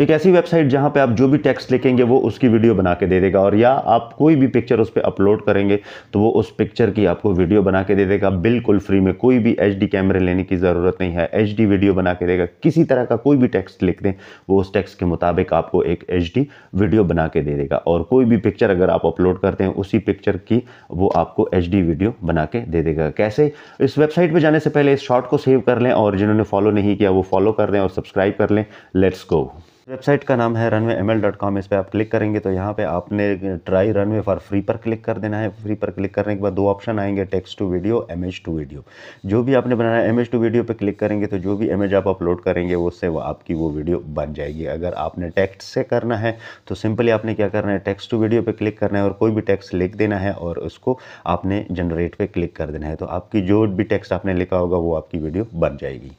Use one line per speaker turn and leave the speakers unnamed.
एक ऐसी वेबसाइट जहाँ पे आप जो भी टेक्स्ट लिखेंगे वो उसकी वीडियो बना के दे देगा और या आप कोई भी पिक्चर उस पर अपलोड करेंगे तो वो उस पिक्चर की आपको वीडियो बना के दे देगा बिल्कुल फ्री में कोई भी एच कैमरे लेने की ज़रूरत नहीं है एच वीडियो बना के देगा किसी तरह का कोई भी टेक्स्ट लिख दें वो उस टेक्स्ट के मुताबिक आपको एक एच वीडियो बना के दे देगा और कोई भी पिक्चर अगर आप अपलोड करते हैं उसी पिक्चर की वो आपको एच वीडियो बना के दे देगा कैसे इस वेबसाइट पर जाने से पहले इस शॉर्ट को सेव कर लें और जिन्होंने फॉलो नहीं किया वो फॉलो कर दें और सब्सक्राइब कर लें लेट्स गो वेबसाइट का नाम है Runway M L dot com इस पर आप क्लिक करेंगे तो यहाँ पे आपने ट्राई रनवे फॉर फ्री पर क्लिक कर देना है फ्री पर क्लिक करने के बाद दो ऑप्शन आएंगे text to video M H to video जो भी आपने बनाया एम एच टू वीडियो पर क्लिक करेंगे तो जो भी इमेज आप अपलोड करेंगे उससे वो आपकी वो वीडियो बन जाएगी अगर आपने टेक्स्ट से करना है तो सिंपली आपने क्या करना है टेक्स्ट टू वीडियो पर क्लिक करना है और कोई भी टेक्स्ट लिख देना है और उसको आपने जनरेट पर क्लिक कर देना है तो आपकी जो भी टेक्स्ट आपने लिखा होगा वो आपकी वीडियो बन जाएगी